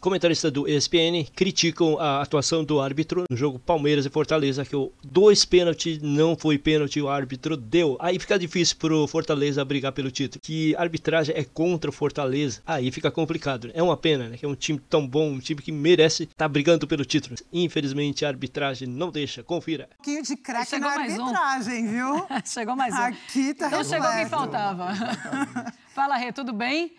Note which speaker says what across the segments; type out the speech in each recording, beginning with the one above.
Speaker 1: Comentarista do ESPN criticam a atuação do árbitro no jogo Palmeiras e Fortaleza, que o dois pênaltis não foi pênalti, o árbitro deu. Aí fica difícil pro Fortaleza brigar pelo título. Que arbitragem é contra o Fortaleza, aí fica complicado. Né? É uma pena, né? Que é um time tão bom, um time que merece estar tá brigando pelo título. Infelizmente, a arbitragem não deixa. Confira.
Speaker 2: Um pouquinho de craque na arbitragem, um. viu? chegou mais um. Aqui tá Então repleto. chegou quem faltava.
Speaker 3: Fala, Rê, tudo bem?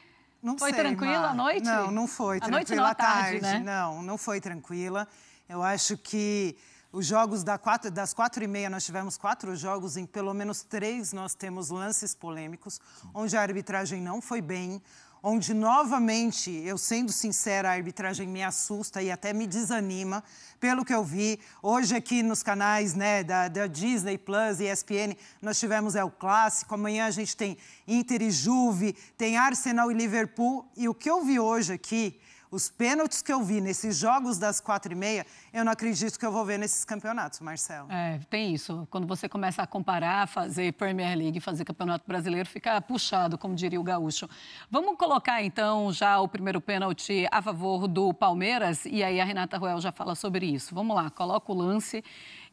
Speaker 3: Não foi sei, tranquila a noite? Não, não foi a tranquila noite, à tarde. tarde né?
Speaker 2: Não, não foi tranquila. Eu acho que os jogos da quatro, das quatro e meia, nós tivemos quatro jogos, em pelo menos três nós temos lances polêmicos, onde a arbitragem não foi bem, onde novamente, eu sendo sincera, a arbitragem me assusta e até me desanima, pelo que eu vi. Hoje aqui nos canais né, da, da Disney Plus e ESPN, nós tivemos é, o Clássico, amanhã a gente tem Inter e Juve, tem Arsenal e Liverpool, e o que eu vi hoje aqui os pênaltis que eu vi nesses jogos das quatro e meia, eu não acredito que eu vou ver nesses campeonatos, Marcelo.
Speaker 3: É, tem isso. Quando você começa a comparar, fazer Premier League, fazer Campeonato Brasileiro, fica puxado, como diria o Gaúcho. Vamos colocar, então, já o primeiro pênalti a favor do Palmeiras, e aí a Renata Ruel já fala sobre isso. Vamos lá, coloca o lance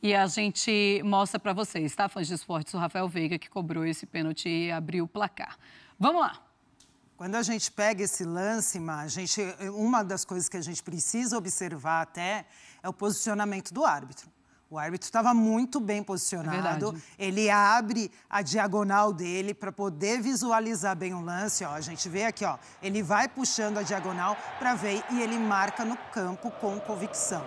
Speaker 3: e a gente mostra para vocês, tá, fãs de esportes? O Rafael Veiga que cobrou esse pênalti e abriu o placar.
Speaker 2: Vamos lá. Quando a gente pega esse lance, Ma, a gente, uma das coisas que a gente precisa observar até é o posicionamento do árbitro. O árbitro estava muito bem é posicionado. É ele abre a diagonal dele para poder visualizar bem o lance. Ó, a gente vê aqui, ó, ele vai puxando a diagonal para ver e ele marca no campo com convicção.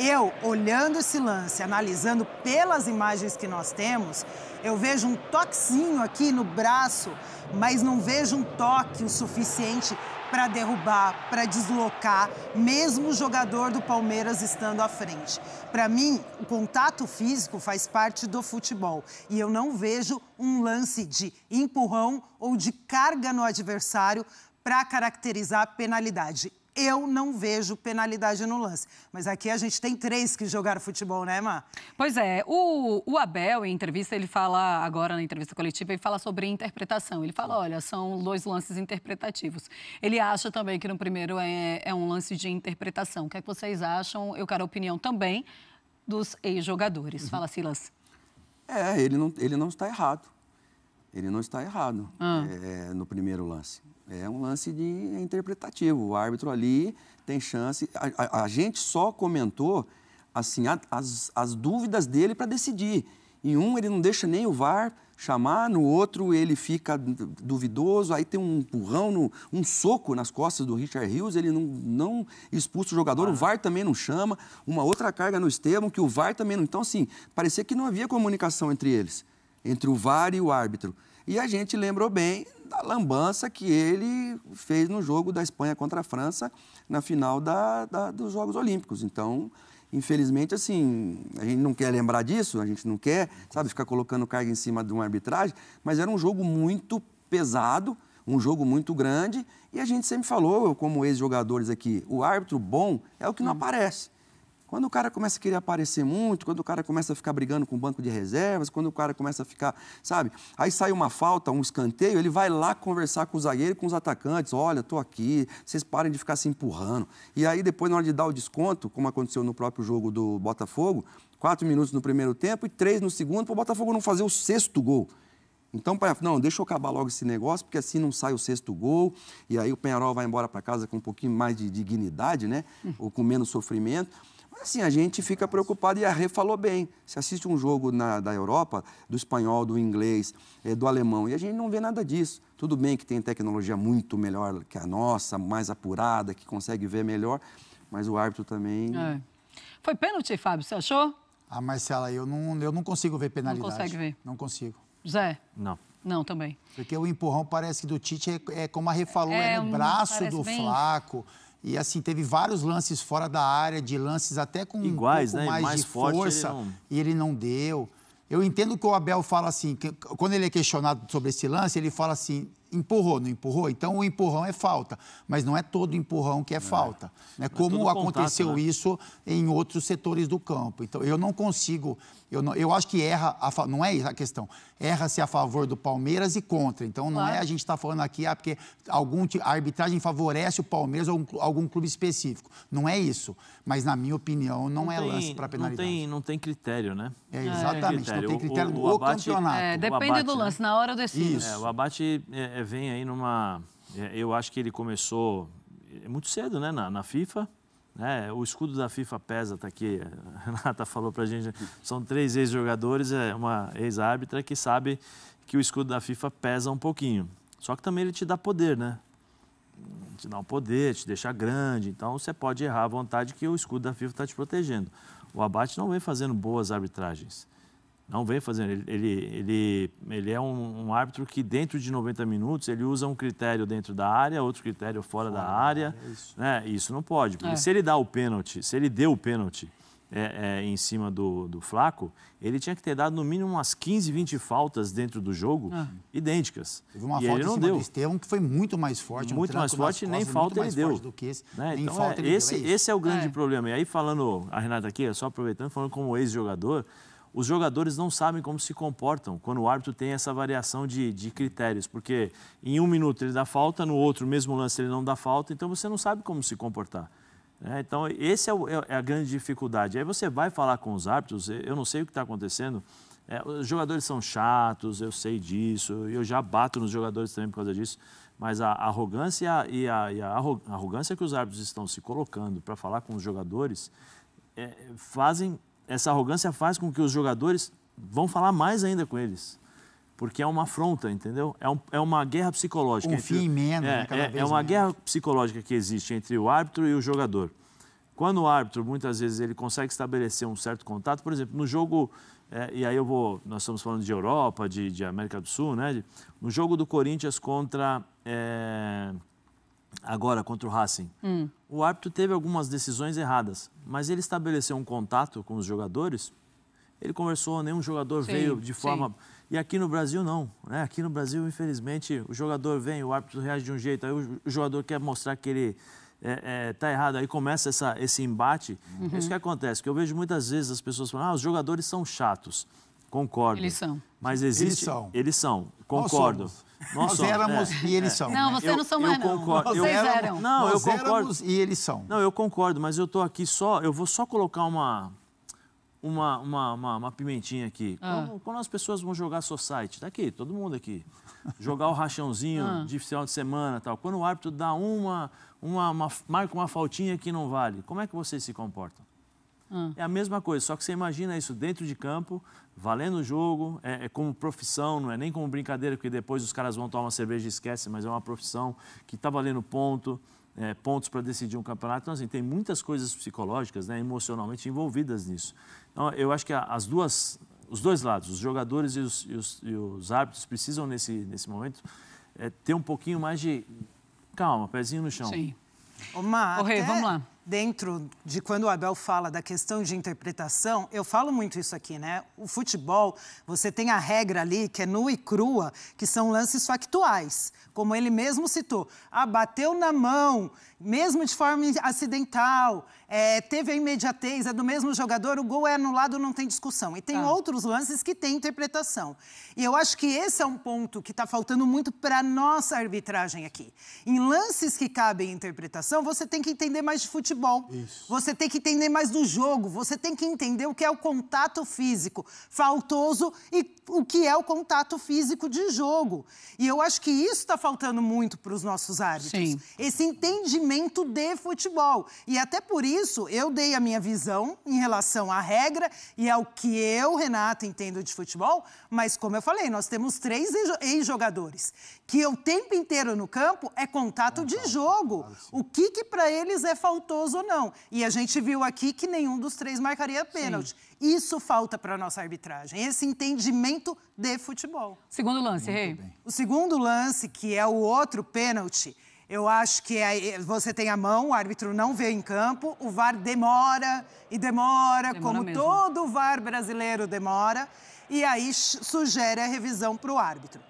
Speaker 2: Eu, olhando esse lance, analisando pelas imagens que nós temos, eu vejo um toquezinho aqui no braço, mas não vejo um toque o suficiente para derrubar, para deslocar, mesmo o jogador do Palmeiras estando à frente. Para mim, o contato físico faz parte do futebol e eu não vejo um lance de empurrão ou de carga no adversário para caracterizar a penalidade eu não vejo penalidade no lance. Mas aqui a gente tem três que jogaram futebol, né, Má? Pois
Speaker 3: é. O, o Abel, em entrevista, ele fala, agora na entrevista coletiva, ele fala sobre interpretação. Ele fala: olha, são dois lances interpretativos. Ele acha também que no primeiro é, é um lance de interpretação. O que é que vocês acham? Eu quero a opinião também dos ex-jogadores. Uhum. Fala, Silas.
Speaker 4: É, ele não, ele não está errado. Ele não está errado ah. é, no primeiro lance. É um lance de é interpretativo. O árbitro ali tem chance. A, a, a gente só comentou assim a, as, as dúvidas dele para decidir. Em um ele não deixa nem o VAR chamar, no outro ele fica duvidoso, aí tem um empurrão, no, um soco nas costas do Richard Hughes, ele não, não expulsa o jogador, ah. o VAR também não chama, uma outra carga no Estevam que o VAR também não. Então, assim, parecia que não havia comunicação entre eles, entre o VAR e o árbitro. E a gente lembrou bem, da lambança que ele fez no jogo da Espanha contra a França na final da, da, dos Jogos Olímpicos. Então, infelizmente, assim, a gente não quer lembrar disso, a gente não quer, sabe, ficar colocando carga em cima de uma arbitragem, mas era um jogo muito pesado, um jogo muito grande, e a gente sempre falou, como ex-jogadores aqui, o árbitro bom é o que não uhum. aparece. Quando o cara começa a querer aparecer muito, quando o cara começa a ficar brigando com o banco de reservas, quando o cara começa a ficar, sabe? Aí sai uma falta, um escanteio, ele vai lá conversar com o zagueiro, com os atacantes, olha, tô aqui, vocês parem de ficar se empurrando. E aí depois na hora de dar o desconto, como aconteceu no próprio jogo do Botafogo, quatro minutos no primeiro tempo e três no segundo para o Botafogo não fazer o sexto gol. Então, não, deixa eu acabar logo esse negócio, porque assim não sai o sexto gol, e aí o Penharol vai embora para casa com um pouquinho mais de dignidade, né? Hum. Ou com menos sofrimento. Assim, a gente fica preocupado e a Rê falou bem. Você assiste um jogo na, da Europa, do espanhol, do inglês, eh, do alemão, e a gente não vê nada disso. Tudo bem que tem tecnologia muito melhor que a nossa, mais apurada, que consegue ver melhor, mas o árbitro também. É.
Speaker 3: Foi pênalti, Fábio, você achou?
Speaker 4: Ah, Marcela, eu
Speaker 5: não, eu não consigo ver penalidade. Não consegue
Speaker 3: ver? Não consigo. Zé? Não. Não, também.
Speaker 5: Porque o empurrão parece que do Tite é, é como a Rê falou, é, é no um, braço do bem... Flaco. E assim, teve vários lances fora da área, de lances até com Iguais, um pouco né? mais, mais de forte, força, ele não... e ele não deu. Eu entendo que o Abel fala assim, que, quando ele é questionado sobre esse lance, ele fala assim, empurrou, não empurrou? Então o empurrão é falta, mas não é todo empurrão que é, é. falta. Né? É Como contato, aconteceu né? isso em outros setores do campo. Então eu não consigo, eu, não, eu acho que erra, a, não é a questão, erra-se a favor do Palmeiras e contra. Então não é claro. é a gente está falando aqui, ah, porque algum, a arbitragem favorece o Palmeiras ou algum, algum, clube específico. Não é isso. Mas na minha opinião não, não
Speaker 1: é tem, lance para penalidade. Não tem, não tem critério, né? É, é. exatamente, é. não tem critério o, o no abate, campeonato. depende abate, do né? lance, né? na hora do decide. Isso. o abate é, vem aí numa. É, eu acho que ele começou é, muito cedo, né, na, na FIFA. Né? O escudo da FIFA pesa, tá aqui. A Renata falou pra gente. São três ex-jogadores, é uma ex-árbitra que sabe que o escudo da FIFA pesa um pouquinho. Só que também ele te dá poder, né? Te dá um poder, te deixa grande. Então você pode errar à vontade que o escudo da FIFA está te protegendo. O Abate não vem fazendo boas arbitragens. Não vem fazendo. Ele, ele, ele é um, um, árbitro que, dentro de 90 minutos, ele usa um critério dentro da área, outro critério fora, fora da área. É isso. Né? isso não pode. Porque é. se ele dá o pênalti, se ele deu o pênalti é, é em cima do, do Flaco, ele tinha que ter dado no mínimo umas 15, 20 faltas dentro do jogo é. idênticas. Teve uma e falta ele não deu.
Speaker 5: teve um que foi muito mais forte. Muito um mais forte, nem falta ele deu.
Speaker 1: Né? então, falta ele esse, é, deu, esse é o grande problema. E aí, falando, a Renata aqui, só aproveitando, falando como ex-jogador, os jogadores não sabem como se comportam quando o árbitro tem essa variação de, de critérios, porque em um minuto ele dá falta, no outro mesmo lance ele não dá falta, então você não sabe como se comportar. Né? então, essa é, é, é, a grande dificuldade. Aí você vai falar com os árbitros, eu não sei o que está acontecendo. É, os jogadores são chatos, eu sei disso, eu já bato nos jogadores também por causa disso, mas a, arrogância e a, e a, arrogância que os árbitros estão se colocando para falar com os jogadores é, fazem essa arrogância faz com que os jogadores vão falar mais ainda com eles. Porque é uma afronta, entendeu? É, um, é uma guerra psicológica. Confia entre, fim é, né, é, é uma menos. guerra psicológica que existe entre o árbitro e o jogador. Quando o árbitro, muitas vezes, ele consegue estabelecer um certo contato, por exemplo, no jogo, é, e aí eu vou, nós estamos falando de Europa, de, de América do Sul, né? No jogo do Corinthians contra é, agora contra o Racing, hum. o árbitro teve algumas decisões erradas, mas ele estabeleceu um contato com os jogadores. Ele conversou, nenhum jogador sim, veio de forma. Sim. E aqui no Brasil, não. Né? Aqui no Brasil, infelizmente, o jogador vem, o árbitro reage de um jeito, aí o jogador quer mostrar que ele está é, é, tá errado, aí começa essa, esse embate. Uhum. É isso que acontece, que eu vejo muitas vezes as pessoas falando, ah, os jogadores são chatos. Concordo. Eles são. Mas existe. Eles são. Eles são. Concordo. Nós, éramos é, e eles é. são. Não, vocês não são mais, eu não. Concordo. Vocês eu, éramos, eram. Não, nós eu concordo. éramos e eles são. Não, eu concordo, mas eu estou aqui só, eu vou só colocar uma... Uma, uma, uma, uma pimentinha aqui. Ah. Quando, quando, as pessoas vão jogar society, tá aqui, todo mundo aqui. Jogar o rachãozinho ah. de final de semana tal. Quando o árbitro dá uma, uma, uma, marca uma faltinha que não vale, como é que vocês se comportam? Ah. É a mesma coisa, só que você imagina isso dentro de campo, valendo o jogo, é, é, como profissão, não é nem como brincadeira, porque depois os caras vão tomar uma cerveja e esquecem, mas é uma profissão que está valendo ponto, é, pontos para decidir um campeonato. Então, assim, tem muitas coisas psicológicas, né, emocionalmente envolvidas nisso. Então, eu acho que as duas, os dois lados, os jogadores e os, e os, e os árbitros, precisam, nesse, nesse momento, é, ter um pouquinho mais de calma, pezinho no chão. Sim.
Speaker 2: Ô, Mar, Ô Rê, até... vamos lá dentro de quando o Abel fala da questão de interpretação, eu falo muito isso aqui, né? O futebol, você tem a regra ali que é nua e crua, que são lances factuais, como ele mesmo citou. Ah, bateu na mão, mesmo de forma acidental, é, teve a imediatez, é do mesmo jogador, o gol é anulado, não tem discussão. E tem ah. outros lances que tem interpretação. E eu acho que esse é um ponto que está faltando muito para nossa arbitragem aqui. Em lances que cabem interpretação, você tem que entender mais de futebol. Isso. Você tem que entender mais do jogo. Você tem que entender o que é o contato físico faltoso e o que é o contato físico de jogo. E eu acho que isso está faltando muito para os nossos árbitros. Sim. Esse entendimento de futebol. E até por isso isso, eu dei a minha visão em relação à regra e ao que eu, Renata, entendo de futebol, mas como eu falei, nós temos três ex-jogadores que o tempo inteiro no campo é contato de jogo. O que que para eles é faltoso ou não? E a gente viu aqui que nenhum dos três marcaria pênalti. Isso falta para nossa arbitragem, esse entendimento de futebol. Segundo lance, Rei. O segundo lance, que é o outro pênalti, eu acho que é, é, você tem a mão, o árbitro não vê em campo, o VAR demora e demora, demora como mesmo. todo VAR brasileiro demora, e aí sugere a revisão para o árbitro.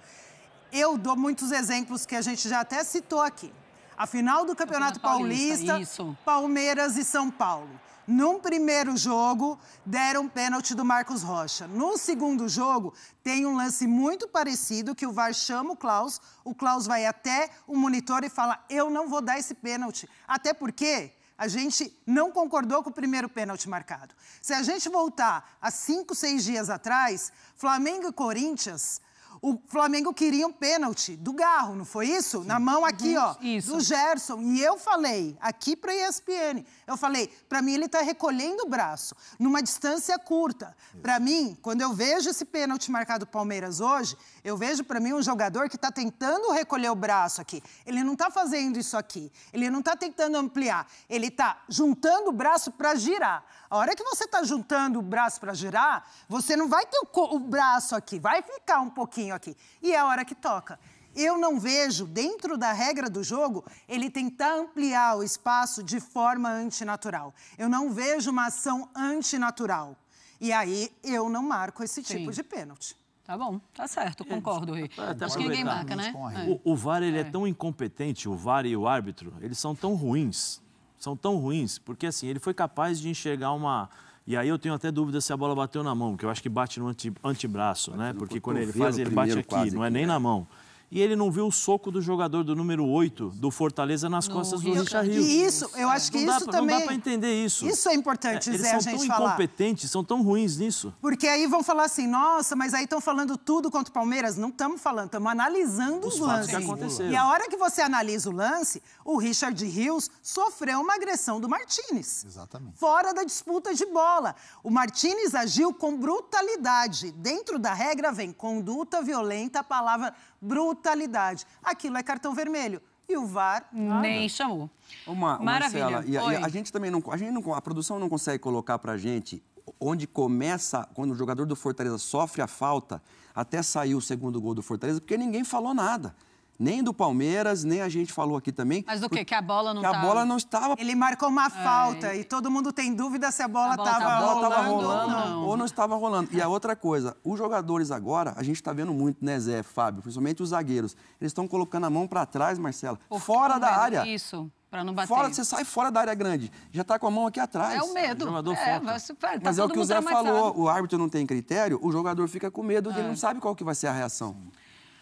Speaker 2: Eu dou muitos exemplos que a gente já até citou aqui. A final do Campeonato, Campeonato Paulista, Paulista Palmeiras e São Paulo. Num primeiro jogo, deram pênalti do Marcos Rocha. No segundo jogo, tem um lance muito parecido que o VAR chama o Klaus. O Klaus vai até o monitor e fala: Eu não vou dar esse pênalti. Até porque a gente não concordou com o primeiro pênalti marcado. Se a gente voltar a cinco, seis dias atrás, Flamengo e Corinthians o Flamengo queria um pênalti do Garro, não foi isso? Sim. Na mão aqui, ó, isso. do Gerson. E eu falei, aqui para ESPN, eu falei, para mim ele está recolhendo o braço numa distância curta. Para mim, quando eu vejo esse pênalti marcado Palmeiras hoje, eu vejo para mim um jogador que está tentando recolher o braço aqui. Ele não está fazendo isso aqui. Ele não está tentando ampliar. Ele está juntando o braço para girar. A hora que você está juntando o braço para girar, você não vai ter o, o braço aqui, vai ficar um pouquinho pouquinho aqui. E é a hora que toca. Eu não vejo, dentro da regra do jogo, ele tentar ampliar o espaço de forma antinatural. Eu não vejo uma ação antinatural. E aí eu não marco esse Sim. tipo de pênalti. Tá bom, tá certo, é, concordo, Rui. Até Acho que ninguém marca, né? É.
Speaker 1: O, o VAR, ele é. é tão incompetente, o VAR e o árbitro, eles são tão ruins, são tão ruins, porque assim, ele foi capaz de enxergar uma, e aí eu tenho até dúvida se a bola bateu na mão, porque eu acho que bate no antebraço, bate né? No Porque quando ele faz, ele bate aqui, não é nem é. na mão e ele não viu o soco do jogador do número 8 do Fortaleza nas no costas Rio. do Richard Rios. E isso,
Speaker 2: eu acho que não isso pra, também... Não dá para entender
Speaker 1: isso. Isso é importante, é, Zé, a gente falar. Eles são tão incompetentes, são tão ruins nisso.
Speaker 2: Porque aí vão falar assim, nossa, mas aí estão falando tudo contra o Palmeiras. Não estamos falando, estamos analisando os, os lances. Que E a hora que você analisa o lance, o Richard Rios sofreu uma agressão do Martinez. Exatamente. Fora da disputa de bola. O Martinez agiu com brutalidade. Dentro da regra vem conduta violenta, palavra brutalidade. Aquilo é cartão vermelho. E o VAR nada. nem chamou.
Speaker 4: Uma, Maravilha. Marcela, e a, e a, gente também não, a, gente não, a produção não consegue colocar pra gente onde começa, quando o jogador do Fortaleza sofre a falta, até sair o segundo gol do Fortaleza, porque ninguém falou nada nem do Palmeiras, nem a gente falou aqui também.
Speaker 2: Mas do quê? Que a bola não estava. Que a bola não
Speaker 4: estava. Ele marcou uma
Speaker 2: falta é. e todo mundo tem dúvida se a bola estava rolando, rolando ou, não.
Speaker 4: ou não estava rolando. E a outra coisa, os jogadores agora, a gente está vendo muito, né, Zé, Fábio, principalmente os zagueiros. Eles estão colocando a mão para trás, Marcela, Por fora da área.
Speaker 3: Isso. Pra não bater. Fora, você
Speaker 4: sai fora da área grande. Já tá com a mão aqui atrás. É o medo. O jogador é, foca. Mas,
Speaker 3: tá mas é o que o Zé falou.
Speaker 4: O árbitro não tem critério, o jogador fica com medo, é. ele não sabe qual que vai ser a reação. Sim.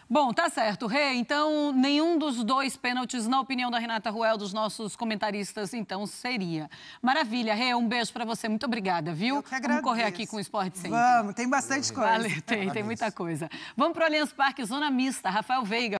Speaker 3: Bom, tá certo, Rê. Então, nenhum dos dois pênaltis, na opinião da Renata Ruel, dos nossos comentaristas, então seria. Maravilha, Rê, um beijo para você. Muito obrigada, viu? Eu que Vamos correr aqui com o Esporte Center. Vamos, tem bastante coisa. Valeu, tem, tem muita coisa. Vamos para o Allianz Parque, Zona Mista. Rafael Veiga.